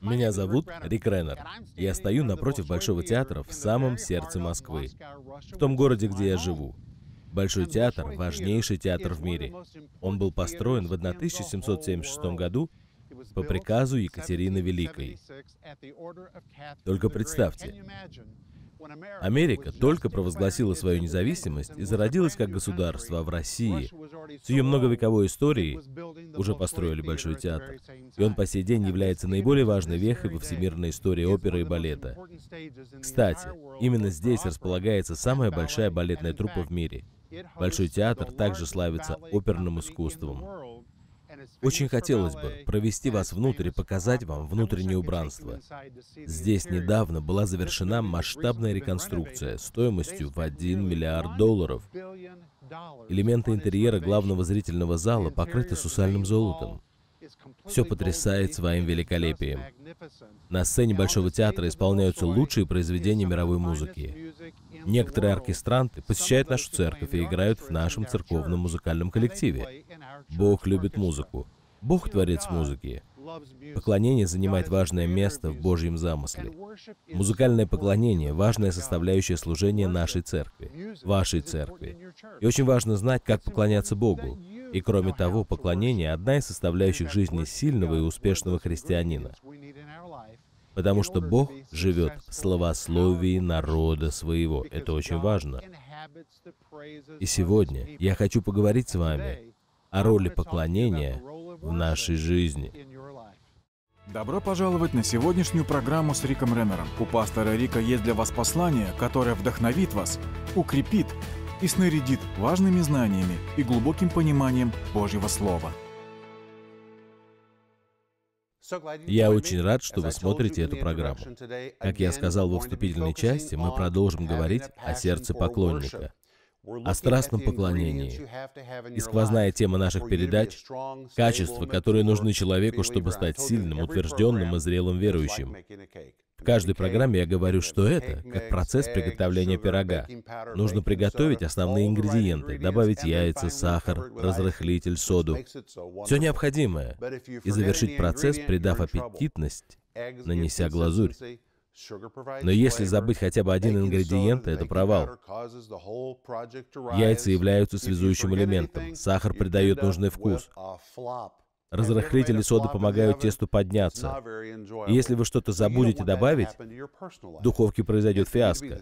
Меня зовут Рик Реннер. Я стою напротив Большого театра в самом сердце Москвы, в том городе, где я живу. Большой театр – важнейший театр в мире. Он был построен в 1776 году по приказу Екатерины Великой. Только представьте, Америка только провозгласила свою независимость и зародилась как государство, а в России с ее многовековой историей уже построили Большой театр. И он по сей день является наиболее важной вехой во всемирной истории оперы и балета. Кстати, именно здесь располагается самая большая балетная труппа в мире. Большой театр также славится оперным искусством. Очень хотелось бы провести вас внутрь и показать вам внутреннее убранство. Здесь недавно была завершена масштабная реконструкция стоимостью в 1 миллиард долларов. Элементы интерьера главного зрительного зала покрыты сусальным золотом. Все потрясает своим великолепием. На сцене Большого театра исполняются лучшие произведения мировой музыки. Некоторые оркестранты посещают нашу церковь и играют в нашем церковном музыкальном коллективе. Бог любит музыку. Бог – творец музыки. Поклонение занимает важное место в Божьем замысле. Музыкальное поклонение – важная составляющая служения нашей церкви, вашей церкви. И очень важно знать, как поклоняться Богу. И кроме того, поклонение – одна из составляющих жизни сильного и успешного христианина. Потому что Бог живет в словословии народа своего. Это очень важно. И сегодня я хочу поговорить с вами о роли поклонения в нашей жизни. Добро пожаловать на сегодняшнюю программу с Риком Реннером. У пастора Рика есть для вас послание, которое вдохновит вас, укрепит и снарядит важными знаниями и глубоким пониманием Божьего Слова. Я очень рад, что вы смотрите эту программу. Как я сказал во вступительной части, мы продолжим говорить о сердце поклонника, о страстном поклонении. И сквозная тема наших передач — качества, которые нужны человеку, чтобы стать сильным, утвержденным и зрелым верующим. В каждой программе я говорю, что это как процесс приготовления пирога. Нужно приготовить основные ингредиенты, добавить яйца, сахар, разрыхлитель, соду, все необходимое, и завершить процесс, придав аппетитность, нанеся глазурь. Но если забыть хотя бы один ингредиент, это провал. Яйца являются связующим элементом, сахар придает нужный вкус. Разрыхлители соды помогают тесту подняться. И если вы что-то забудете добавить, в духовке произойдет фиаско.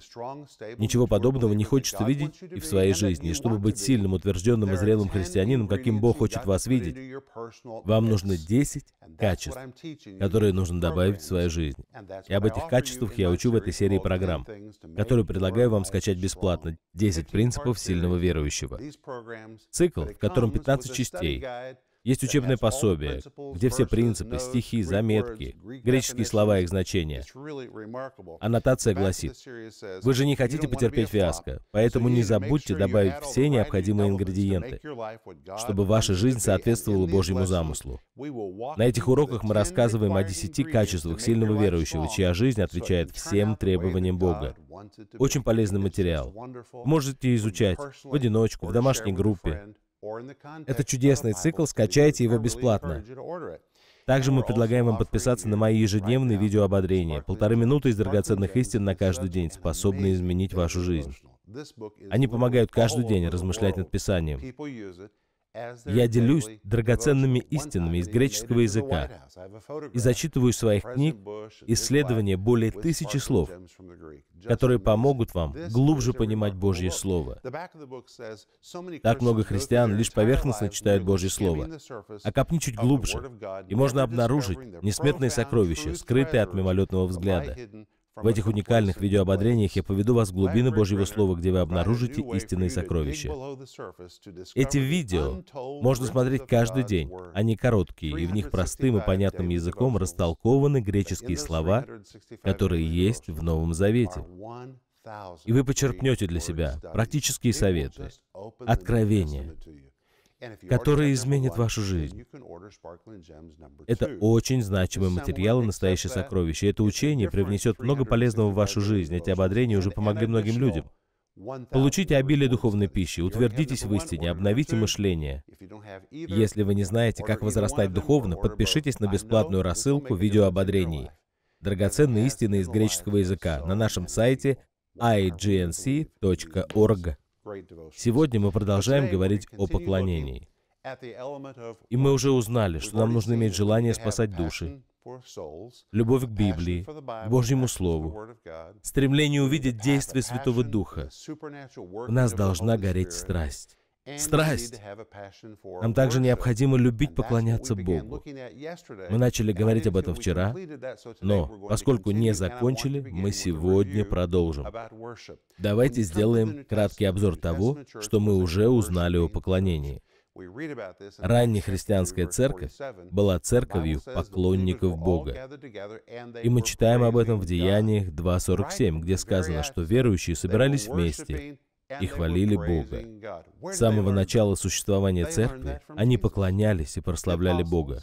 Ничего подобного не хочется видеть и в своей жизни. И чтобы быть сильным, утвержденным и зрелым христианином, каким Бог хочет вас видеть, вам нужны 10 качеств, которые нужно добавить в свою жизнь. И об этих качествах я учу в этой серии программ, которую предлагаю вам скачать бесплатно. 10 принципов сильного верующего. Цикл, в котором 15 частей, есть учебное пособие, где все принципы, стихи, заметки, греческие слова и их значения. Аннотация гласит, вы же не хотите потерпеть фиаско, поэтому не забудьте добавить все необходимые ингредиенты, чтобы ваша жизнь соответствовала Божьему замыслу. На этих уроках мы рассказываем о десяти качествах сильного верующего, чья жизнь отвечает всем требованиям Бога. Очень полезный материал. Можете изучать в одиночку, в домашней группе, это чудесный цикл, скачайте его бесплатно. Также мы предлагаем вам подписаться на мои ежедневные видеоободрения, полторы минуты из драгоценных истин на каждый день, способные изменить вашу жизнь. Они помогают каждый день размышлять над Писанием. Я делюсь драгоценными истинами из греческого языка и зачитываю своих книг исследования более тысячи слов, которые помогут вам глубже понимать Божье Слово. Так много христиан лишь поверхностно читают Божье Слово, а копни чуть глубже, и можно обнаружить несметные сокровища, скрытые от мимолетного взгляда. В этих уникальных видеоободрениях я поведу вас в глубины Божьего Слова, где вы обнаружите истинные сокровища. Эти видео можно смотреть каждый день. Они короткие, и в них простым и понятным языком растолкованы греческие слова, которые есть в Новом Завете. И вы почерпнете для себя практические советы, откровения, который изменит вашу жизнь. Это очень значимый материал и настоящее сокровище. Это учение привнесет много полезного в вашу жизнь. Эти ободрения уже помогли многим людям. Получите обилие духовной пищи, утвердитесь в истине, обновите мышление. Если вы не знаете, как возрастать духовно, подпишитесь на бесплатную рассылку видеоободрений. Драгоценные истины из греческого языка на нашем сайте ignc.org. Сегодня мы продолжаем говорить о поклонении. И мы уже узнали, что нам нужно иметь желание спасать души, любовь к Библии, к Божьему Слову, стремление увидеть действие Святого Духа. В нас должна гореть страсть страсть. Нам также необходимо любить поклоняться Богу. Мы начали говорить об этом вчера, но поскольку не закончили, мы сегодня продолжим. Давайте сделаем краткий обзор того, что мы уже узнали о поклонении. Ранняя христианская церковь была церковью поклонников Бога. И мы читаем об этом в Деяниях 2.47, где сказано, что верующие собирались вместе, и хвалили Бога. С самого начала существования церкви они поклонялись и прославляли Бога.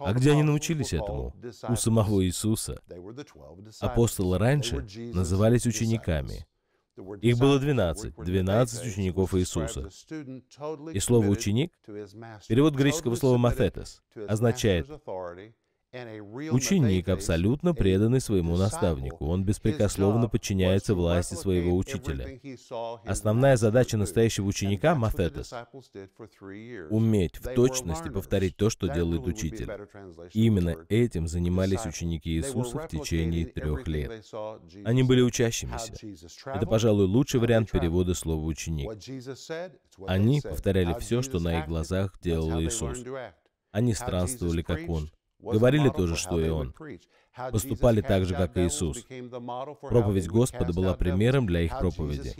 А где они научились этому? У самого Иисуса. Апостолы раньше назывались учениками. Их было 12, 12 учеников Иисуса. И слово «ученик» — перевод греческого слова «мафетес» — означает Ученик абсолютно преданный своему наставнику. Он беспрекословно подчиняется власти своего учителя. Основная задача настоящего ученика Мафетес — уметь в точности повторить то, что делает учитель. Именно этим занимались ученики Иисуса в течение трех лет. Они были учащимися. Это, пожалуй, лучший вариант перевода слова «ученик». Они повторяли все, что на их глазах делал Иисус. Они странствовали, как Он. Говорили то же, что и он. Поступали так же, как и Иисус. Проповедь Господа была примером для их проповеди.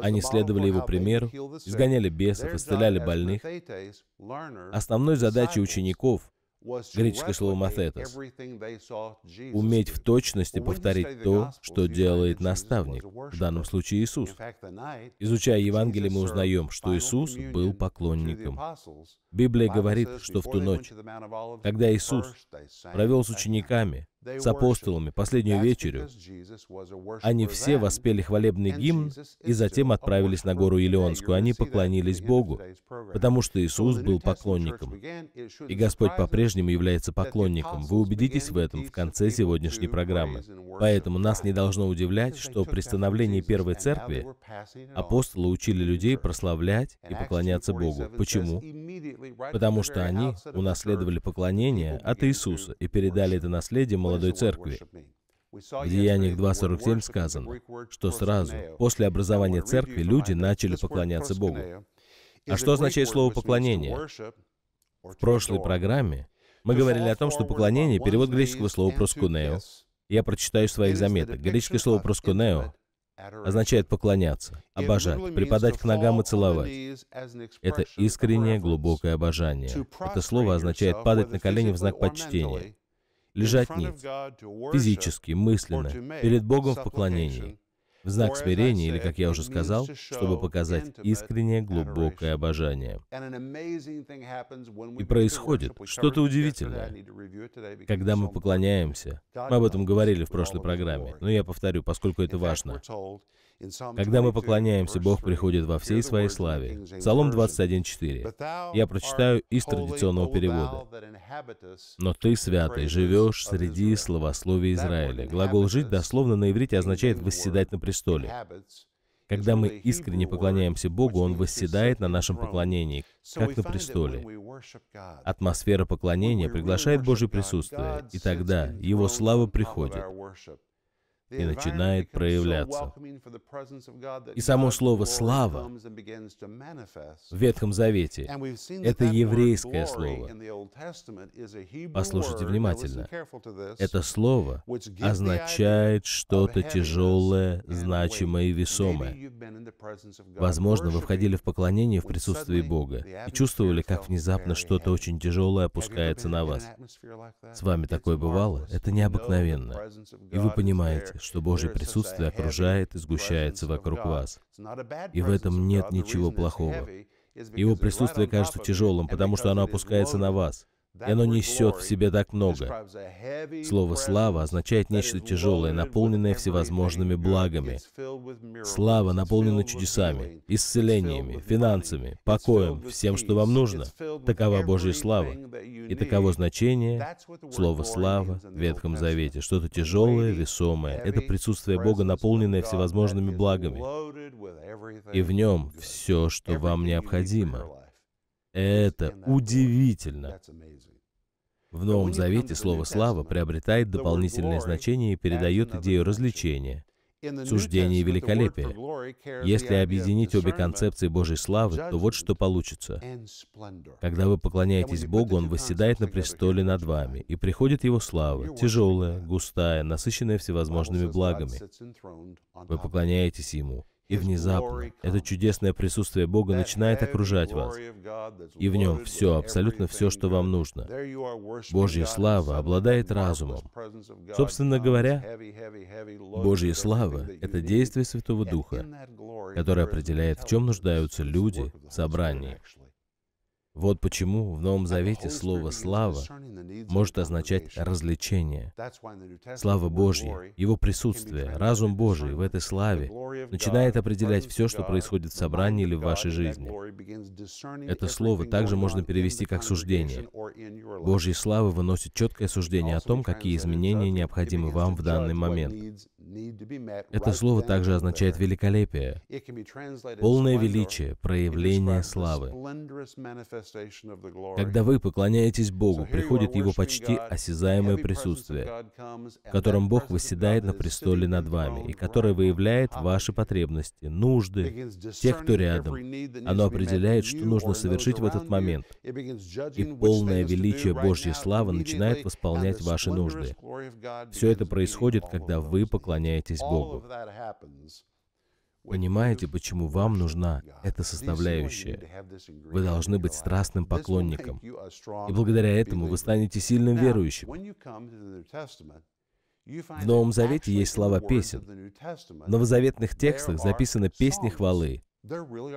Они следовали его примеру, изгоняли бесов, исцеляли больных. Основной задачей учеников Греческое слово «мафетес» — уметь в точности повторить то, что делает наставник, в данном случае Иисус. Изучая Евангелие, мы узнаем, что Иисус был поклонником. Библия говорит, что в ту ночь, когда Иисус провел с учениками с апостолами последнюю вечерю, они все воспели хвалебный гимн и затем отправились на гору Елеонскую. Они поклонились Богу, потому что Иисус был поклонником. И Господь по-прежнему является поклонником. Вы убедитесь в этом в конце сегодняшней программы. Поэтому нас не должно удивлять, что при становлении Первой Церкви апостолы учили людей прославлять и поклоняться Богу. Почему? Потому что они унаследовали поклонение от Иисуса и передали это наследие молодым молодой церкви. В Деяниях 2.47 сказано, что сразу после образования церкви люди начали поклоняться Богу. А что означает слово «поклонение»? В прошлой программе мы говорили о том, что поклонение — перевод греческого слова «проскунео». Я прочитаю своих заметок. Греческое слово «проскунео» означает поклоняться, обожать, припадать к ногам и целовать. Это искреннее глубокое обожание. Это слово означает падать на колени в знак почтения, лежать ниц, физически, мысленно, перед Богом в поклонении, в знак смирения или, как я уже сказал, чтобы показать искреннее глубокое обожание. И происходит что-то удивительное. Когда мы поклоняемся, мы об этом говорили в прошлой программе, но я повторю, поскольку это важно, когда мы поклоняемся, Бог приходит во всей своей славе. Псалом 21.4. Я прочитаю из традиционного перевода. «Но ты, святый, живешь среди словословия Израиля». Глагол «жить» дословно на иврите означает «восседать на престоле». Когда мы искренне поклоняемся Богу, Он восседает на нашем поклонении, как на престоле. Атмосфера поклонения приглашает Божье присутствие, и тогда Его слава приходит и начинает проявляться. И само слово «слава» в Ветхом Завете — это еврейское слово. Послушайте внимательно. Это слово означает что-то тяжелое, значимое и весомое. Возможно, вы входили в поклонение в присутствии Бога и чувствовали, как внезапно что-то очень тяжелое опускается на вас. С вами такое бывало? Это необыкновенно. И вы понимаете, что Божье присутствие окружает и сгущается вокруг вас. И в этом нет ничего плохого. Его присутствие кажется тяжелым, потому что оно опускается на вас. И оно несет в себе так много. Слово «слава» означает нечто тяжелое, наполненное всевозможными благами. Слава наполнена чудесами, исцелениями, финансами, покоем, всем, что вам нужно. Такова Божья слава. И таково значение слова «слава» в Ветхом Завете. Что-то тяжелое, весомое. Это присутствие Бога, наполненное всевозможными благами. И в нем все, что вам необходимо. Это удивительно. В Новом Завете слово «слава» приобретает дополнительное значение и передает идею развлечения, суждения и великолепия. Если объединить обе концепции Божьей славы, то вот что получится. Когда вы поклоняетесь Богу, Он восседает на престоле над вами, и приходит Его слава, тяжелая, густая, насыщенная всевозможными благами. Вы поклоняетесь Ему, и внезапно это чудесное присутствие Бога начинает окружать вас. И в нем все, абсолютно все, что вам нужно. Божья слава обладает разумом. Собственно говоря, Божья слава — это действие Святого Духа, которое определяет, в чем нуждаются люди в собрании. Вот почему в Новом Завете слово «слава» может означать развлечение. Слава Божья, Его присутствие, разум Божий в этой славе начинает определять все, что происходит в собрании или в вашей жизни. Это слово также можно перевести как «суждение». Божья слава выносит четкое суждение о том, какие изменения необходимы вам в данный момент. Это слово также означает «великолепие», полное величие, проявление славы. Когда вы поклоняетесь Богу, приходит Его почти осязаемое присутствие, в котором Бог восседает на престоле над вами, и которое выявляет ваши потребности, нужды, тех, кто рядом. Оно определяет, что нужно совершить в этот момент, и полное величие Божьей славы начинает восполнять ваши нужды. Все это происходит, когда вы поклоняетесь Богу. Понимаете, почему вам нужна эта составляющая? Вы должны быть страстным поклонником. И благодаря этому вы станете сильным верующим. В Новом Завете есть слова песен. В новозаветных текстах записаны песни хвалы.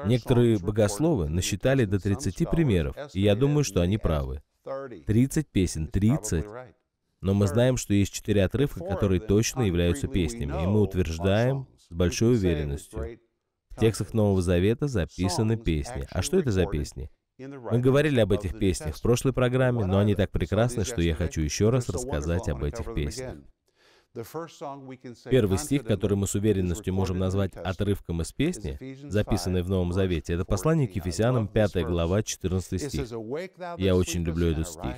Некоторые богословы насчитали до 30 примеров, и я думаю, что они правы. 30 песен, 30. Но мы знаем, что есть четыре отрывка, которые точно являются песнями, и мы утверждаем, большой уверенностью. В текстах Нового Завета записаны песни. А что это за песни? Мы говорили об этих песнях в прошлой программе, но они так прекрасны, что я хочу еще раз рассказать об этих песнях. Первый стих, который мы с уверенностью можем назвать отрывком из песни, записанной в Новом Завете, это послание к Ефесянам, 5 глава, 14 стих. Я очень люблю этот стих.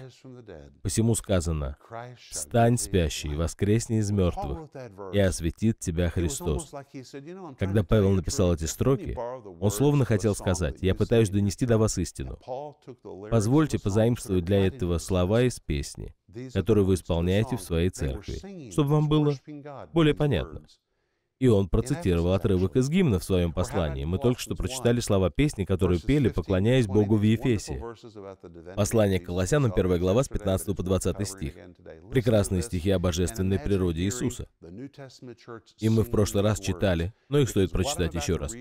Посему сказано, «Стань спящий, воскресни из мертвых, и осветит тебя Христос». Когда Павел написал эти строки, он словно хотел сказать, «Я пытаюсь донести до вас истину». Позвольте позаимствовать для этого слова из песни которые вы исполняете в своей церкви, чтобы вам было более понятно. И он процитировал отрывок из гимна в своем послании. Мы только что прочитали слова песни, которые пели, поклоняясь Богу в Ефесе. Послание к Колоссянам, 1 глава, с 15 по 20 стих. Прекрасные стихи о божественной природе Иисуса. И мы в прошлый раз читали, но их стоит прочитать еще раз.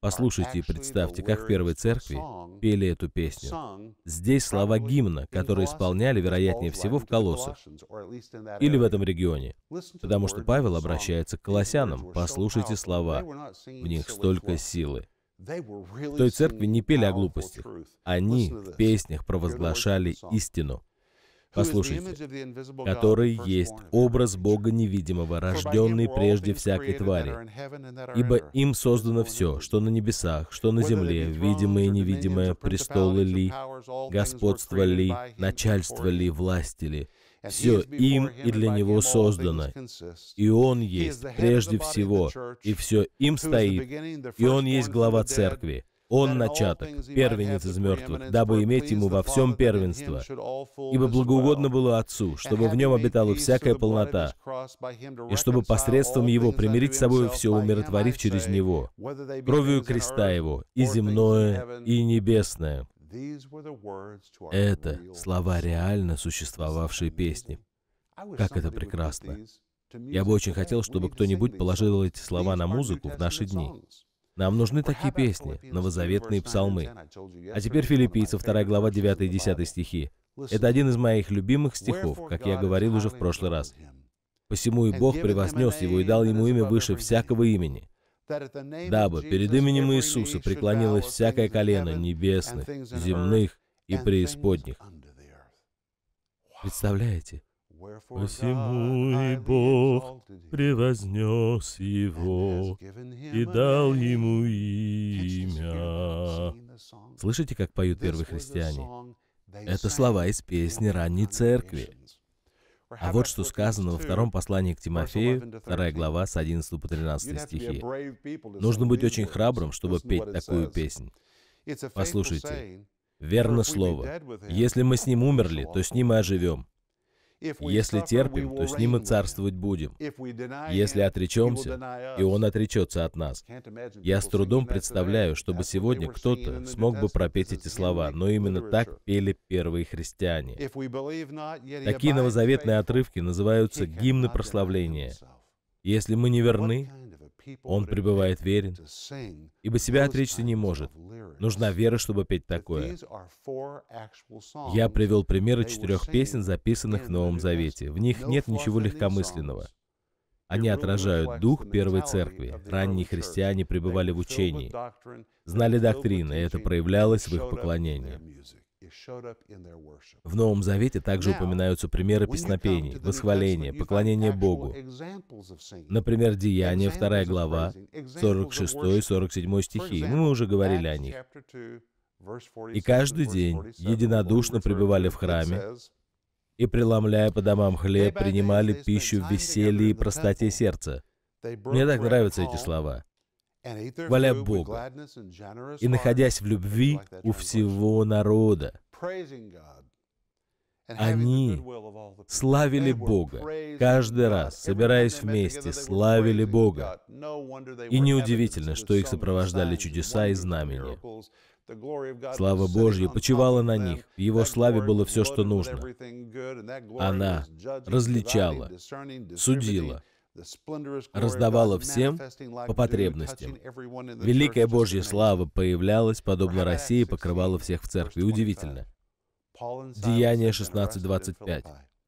Послушайте и представьте, как в первой церкви пели эту песню. Здесь слова гимна, которые исполняли, вероятнее всего, в Колоссах или в этом регионе. Потому что Павел обращается к колоссянам. Послушайте слова. В них столько силы. В той церкви не пели о глупостях. Они в песнях провозглашали истину. Послушайте, который есть образ Бога невидимого, рожденный прежде всякой твари. Ибо им создано все, что на небесах, что на земле, видимое и невидимое, престолы ли, господство ли, начальство ли, власти ли. Все им и для него создано. И он есть прежде всего, и все им стоит, и он есть глава церкви. Он начаток, первенец из мертвых, дабы иметь ему во всем первенство. Ибо благоугодно было Отцу, чтобы в нем обитала всякая полнота, и чтобы посредством его примирить с собой все, умиротворив через него, кровью креста его, и земное, и небесное. Это слова реально существовавшей песни. Как это прекрасно. Я бы очень хотел, чтобы кто-нибудь положил эти слова на музыку в наши дни. Нам нужны такие песни, новозаветные псалмы. А теперь филиппийцев, 2 глава, 9 и 10 стихи. Это один из моих любимых стихов, как я говорил уже в прошлый раз. «Посему и Бог превознес его и дал ему имя выше всякого имени, дабы перед именем Иисуса преклонилось всякое колено небесных, земных и преисподних». Представляете? Посему и Бог превознес его и дал ему имя. Слышите, как поют первые христиане? Это слова из песни ранней церкви. А вот что сказано во втором послании к Тимофею, вторая глава с 11 по 13 стихи. Нужно быть очень храбрым, чтобы петь такую песнь. Послушайте, верно слово. Если мы с ним умерли, то с ним и оживем. Если терпим, то с Ним и царствовать будем. Если отречемся, и Он отречется от нас. Я с трудом представляю, чтобы сегодня кто-то смог бы пропеть эти слова, но именно так пели первые христиане. Такие новозаветные отрывки называются «гимны прославления». Если мы не верны, он пребывает верен, ибо себя отречься не может. Нужна вера, чтобы петь такое. Я привел примеры четырех песен, записанных в Новом Завете. В них нет ничего легкомысленного. Они отражают дух Первой Церкви. Ранние христиане пребывали в учении, знали доктрины, и это проявлялось в их поклонении. В Новом Завете также упоминаются примеры песнопений, восхваления, поклонения Богу. Например, Деяния, 2 глава, 46 и 47 стихи. Ну, мы уже говорили о них. «И каждый день единодушно пребывали в храме, и, преломляя по домам хлеб, принимали пищу в веселье и простоте сердца». Мне так нравятся эти слова хваля Бога и находясь в любви у всего народа. Они славили Бога каждый раз, собираясь вместе, славили Бога. И неудивительно, что их сопровождали чудеса и знамения. Слава Божья почивала на них, в Его славе было все, что нужно. Она различала, судила, раздавала всем по потребностям. Великая Божья слава появлялась, подобно России, покрывала всех в церкви. Удивительно. Деяние 16.25.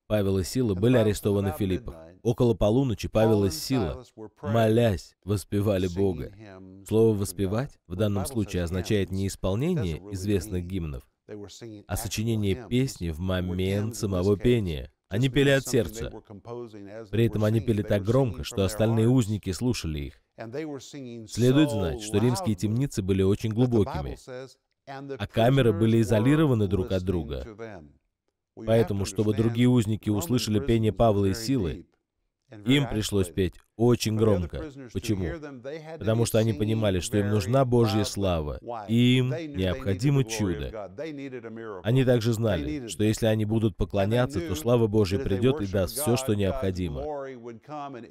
Павел и Сила были арестованы Филиппом. Около полуночи Павел и Сила, молясь, воспевали Бога. Слово «воспевать» в данном случае означает не исполнение известных гимнов, а сочинение песни в момент самого пения. Они пели от сердца. При этом они пели так громко, что остальные узники слушали их. Следует знать, что римские темницы были очень глубокими, а камеры были изолированы друг от друга. Поэтому, чтобы другие узники услышали пение Павла и Силы, им пришлось петь очень громко. Почему? Потому что они понимали, что им нужна Божья слава, и им необходимо чудо. Они также знали, что если они будут поклоняться, то слава Божья придет и даст все, что необходимо.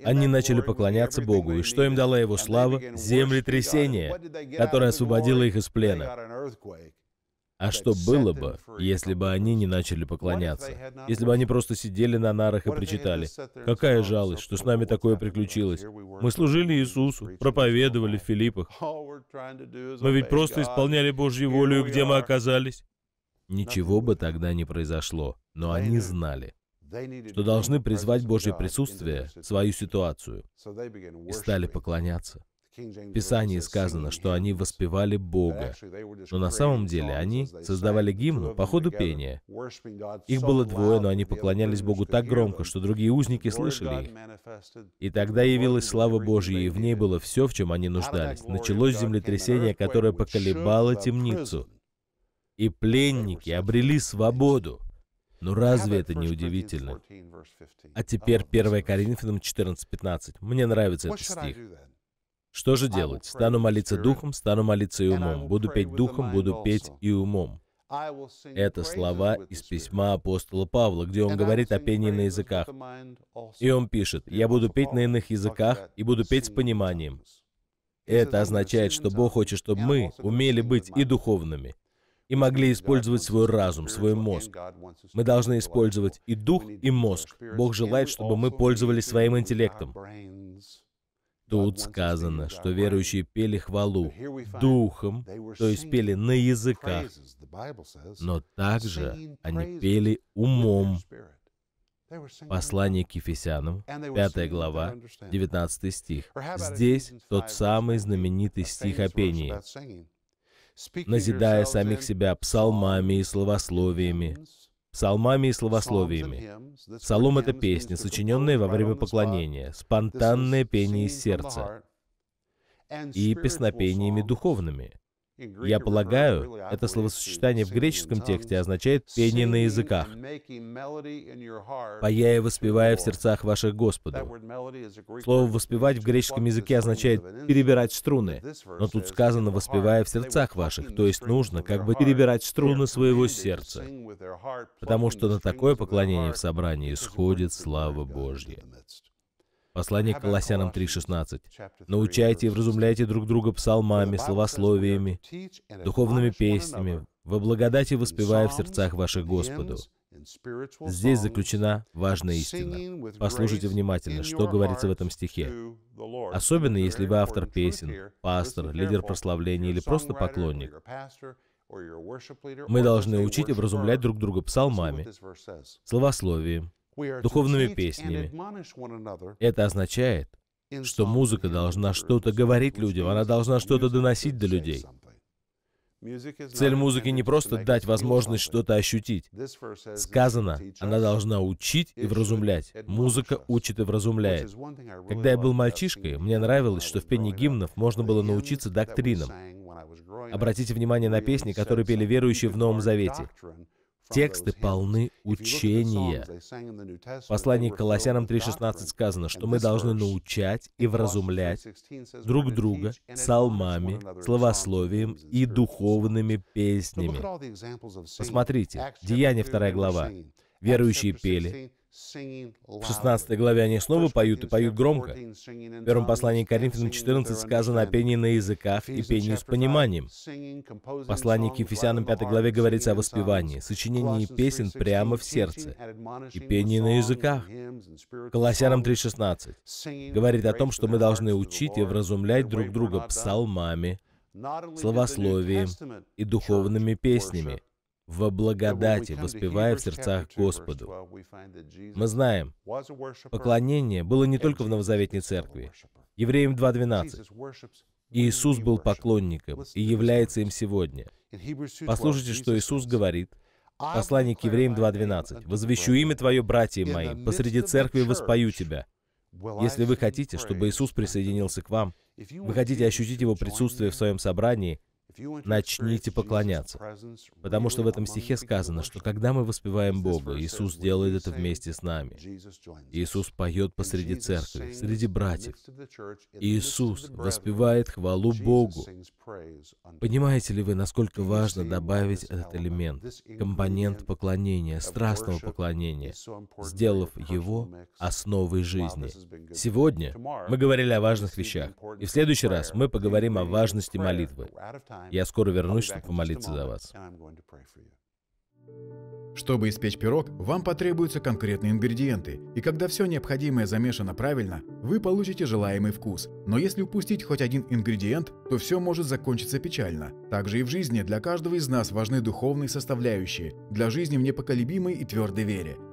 Они начали поклоняться Богу, и что им дала его слава? Землетрясение, которое освободило их из плена. А что было бы, если бы они не начали поклоняться? Если бы они просто сидели на нарах и причитали, «Какая жалость, что с нами такое приключилось? Мы служили Иисусу, проповедовали в Филиппах. Мы ведь просто исполняли Божью волю, где мы оказались». Ничего бы тогда не произошло, но они знали, что должны призвать Божье присутствие в свою ситуацию, и стали поклоняться. В Писании сказано, что они воспевали Бога, но на самом деле они создавали гимн по ходу пения. Их было двое, но они поклонялись Богу так громко, что другие узники слышали их. И тогда явилась слава Божья, и в ней было все, в чем они нуждались. Началось землетрясение, которое поколебало темницу, и пленники обрели свободу. Но разве это не удивительно? А теперь 1 Коринфянам 14.15. Мне нравится этот стих. Что же делать? Стану молиться духом, стану молиться и умом. Буду петь духом, буду петь и умом. Это слова из письма апостола Павла, где он говорит о пении на языках. И он пишет, «Я буду петь на иных языках и буду петь с пониманием». Это означает, что Бог хочет, чтобы мы умели быть и духовными, и могли использовать свой разум, свой мозг. Мы должны использовать и дух, и мозг. Бог желает, чтобы мы пользовались своим интеллектом. Тут сказано, что верующие пели хвалу духом, то есть пели на языках, но также они пели умом. Послание к Ефесянам, 5 глава, 19 стих. Здесь тот самый знаменитый стих о пении назидая самих себя псалмами и словословиями, псалмами и словословиями. Псалом — это песни, сочиненные во время поклонения, спонтанное пение из сердца и песнопениями духовными. Я полагаю, это словосочетание в греческом тексте означает «пение на языках», «пая и воспевая в сердцах ваших Господу. Слово «воспевать» в греческом языке означает «перебирать струны», но тут сказано «воспевая в сердцах ваших», то есть нужно как бы перебирать струны своего сердца, потому что на такое поклонение в собрании исходит слава Божья. Послание к Колоссянам 3.16. «Научайте и вразумляйте друг друга псалмами, словословиями, духовными песнями, во благодати воспевая в сердцах ваших Господу». Здесь заключена важная истина. Послушайте внимательно, что говорится в этом стихе. Особенно, если вы автор песен, пастор, лидер прославления или просто поклонник. Мы должны учить и вразумлять друг друга псалмами, словословием, духовными песнями. Это означает, что музыка должна что-то говорить людям, она должна что-то доносить до людей. Цель музыки не просто дать возможность что-то ощутить. Сказано, она должна учить и вразумлять. Музыка учит и вразумляет. Когда я был мальчишкой, мне нравилось, что в пении гимнов можно было научиться доктринам. Обратите внимание на песни, которые пели верующие в Новом Завете. Тексты полны учения. В послании к Колоссянам 3.16 сказано, что мы должны научать и вразумлять друг друга псалмами, словословием и духовными песнями. Посмотрите, Деяние 2 глава. Верующие пели, в 16 главе они снова поют и поют громко. В первом послании Коринфянам 14 сказано о пении на языках и пении с пониманием. В послании к Ефесянам 5 главе говорится о воспевании, сочинении песен прямо в сердце и пении на языках. Колоссянам 3.16 говорит о том, что мы должны учить и вразумлять друг друга псалмами, словословием и духовными песнями, во благодати, воспевая в сердцах Господу. Мы знаем, поклонение было не только в Новозаветной Церкви. Евреям 2.12. Иисус был поклонником и является им сегодня. Послушайте, что Иисус говорит. Послание к Евреям 2.12. «Возвещу имя Твое, братья мои, посреди церкви воспою Тебя». Если вы хотите, чтобы Иисус присоединился к вам, вы хотите ощутить Его присутствие в своем собрании – начните поклоняться. Потому что в этом стихе сказано, что когда мы воспеваем Бога, Иисус делает это вместе с нами. Иисус поет посреди церкви, среди братьев. Иисус воспевает хвалу Богу. Понимаете ли вы, насколько важно добавить этот элемент, компонент поклонения, страстного поклонения, сделав его основой жизни? Сегодня мы говорили о важных вещах, и в следующий раз мы поговорим о важности молитвы. Я скоро вернусь, чтобы помолиться за вас. Чтобы испечь пирог, вам потребуются конкретные ингредиенты, и когда все необходимое замешано правильно, вы получите желаемый вкус. Но если упустить хоть один ингредиент, то все может закончиться печально. Также и в жизни для каждого из нас важны духовные составляющие, для жизни в непоколебимой и твердой вере –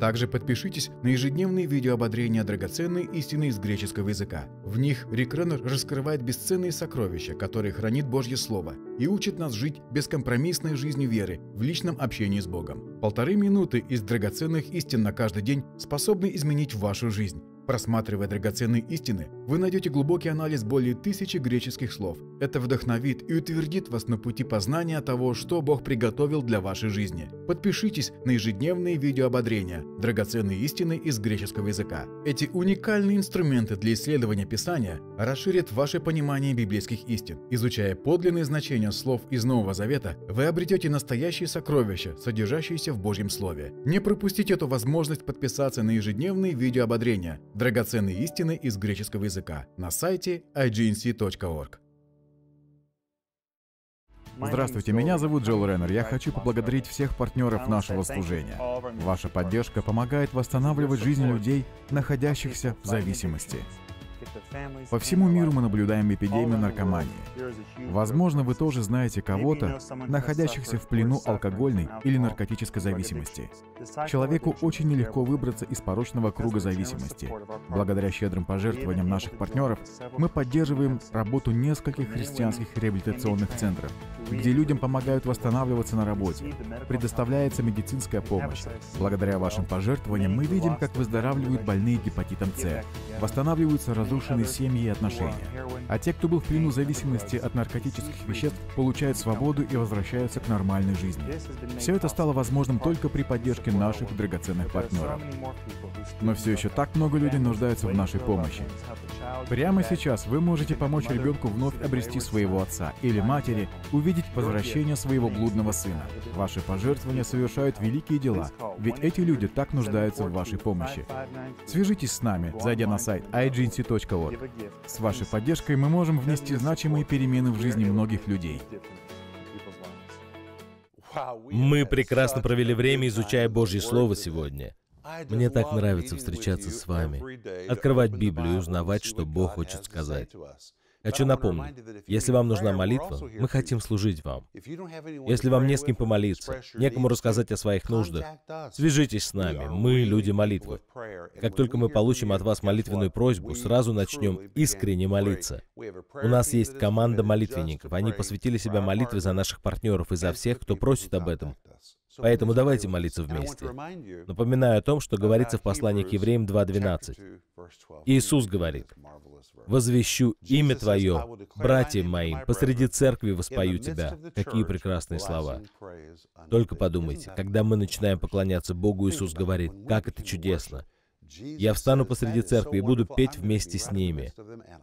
Также подпишитесь на ежедневные видеоободрения драгоценной истины из греческого языка. В них Рикренер раскрывает бесценные сокровища, которые хранит Божье Слово, и учит нас жить бескомпромиссной жизнью веры в личном общении с Богом. Полторы минуты из драгоценных истин на каждый день способны изменить вашу жизнь. Просматривая драгоценные истины, вы найдете глубокий анализ более тысячи греческих слов. Это вдохновит и утвердит вас на пути познания того, что Бог приготовил для вашей жизни. Подпишитесь на ежедневные видеоободрения «Драгоценные истины из греческого языка». Эти уникальные инструменты для исследования Писания расширят ваше понимание библейских истин. Изучая подлинные значения слов из Нового Завета, вы обретете настоящие сокровища, содержащиеся в Божьем Слове. Не пропустите эту возможность подписаться на ежедневные видеоободрения «Драгоценные истины из греческого языка» языка на сайте ignc.org. Здравствуйте, меня зовут Джилл Реннер. Я хочу поблагодарить всех партнеров нашего служения. Ваша поддержка помогает восстанавливать жизнь людей, находящихся в зависимости. По всему миру мы наблюдаем эпидемию наркомании. Возможно, вы тоже знаете кого-то, находящихся в плену алкогольной или наркотической зависимости. Человеку очень нелегко выбраться из порочного круга зависимости. Благодаря щедрым пожертвованиям наших партнеров мы поддерживаем работу нескольких христианских реабилитационных центров, где людям помогают восстанавливаться на работе, предоставляется медицинская помощь. Благодаря вашим пожертвованиям мы видим, как выздоравливают больные гепатитом С, восстанавливаются разрушенные семьи и отношения. А те, кто был в плену зависимости от наркотических веществ, получают свободу и возвращаются к нормальной жизни. Все это стало возможным только при поддержке наших драгоценных партнеров. Но все еще так много людей нуждаются в нашей помощи. Прямо сейчас вы можете помочь ребенку вновь обрести своего отца или матери, увидеть возвращение своего блудного сына. Ваши пожертвования совершают великие дела, ведь эти люди так нуждаются в вашей помощи. Свяжитесь с нами, зайдя на сайт ignc.org. С вашей поддержкой мы можем внести значимые перемены в жизни многих людей. Мы прекрасно провели время, изучая Божье Слово сегодня. Мне так нравится встречаться с вами, открывать Библию и узнавать, что Бог хочет сказать. Хочу напомнить, если вам нужна молитва, мы хотим служить вам. Если вам не с кем помолиться, некому рассказать о своих нуждах, свяжитесь с нами, мы люди молитвы. Как только мы получим от вас молитвенную просьбу, сразу начнем искренне молиться. У нас есть команда молитвенников, они посвятили себя молитве за наших партнеров и за всех, кто просит об этом. Поэтому давайте молиться вместе. Напоминаю о том, что говорится в послании к Евреям 2.12. Иисус говорит, «Возвещу имя Твое, братьям моим, посреди церкви воспою Тебя». Какие прекрасные слова. Только подумайте, когда мы начинаем поклоняться Богу, Иисус говорит, «Как это чудесно!» Я встану посреди церкви и буду петь вместе с ними.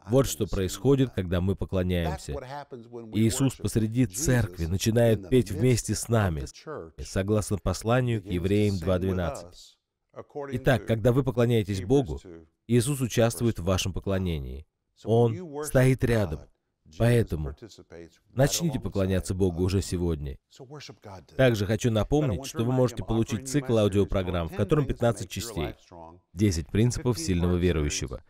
Вот что происходит, когда мы поклоняемся. Иисус посреди церкви начинает петь вместе с нами, согласно посланию к евреям 2.12. Итак, когда вы поклоняетесь Богу, Иисус участвует в вашем поклонении. Он стоит рядом. Поэтому начните поклоняться Богу уже сегодня. Также хочу напомнить, что вы можете получить цикл аудиопрограмм, в котором 15 частей, 10 принципов сильного верующего.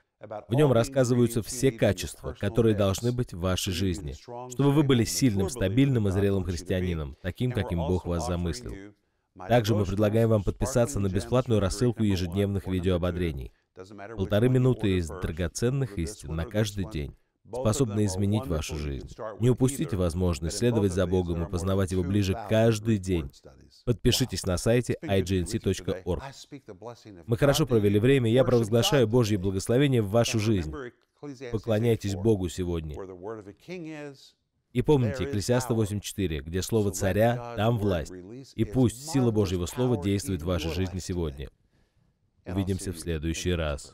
В нем рассказываются все качества, которые должны быть в вашей жизни, чтобы вы были сильным, стабильным и зрелым христианином, таким, каким Бог вас замыслил. Также мы предлагаем вам подписаться на бесплатную рассылку ежедневных видеоободрений. Полторы минуты из драгоценных истин на каждый день способны изменить вашу жизнь. Не упустите возможность следовать за Богом и познавать Его ближе каждый день. Подпишитесь на сайте ignc.org. Мы хорошо провели время, я провозглашаю Божье благословение в вашу жизнь. Поклоняйтесь Богу сегодня. И помните Екклесиаста 8.4, где слово царя, там власть. И пусть сила Божьего Слова действует в вашей жизни сегодня. Увидимся в следующий раз.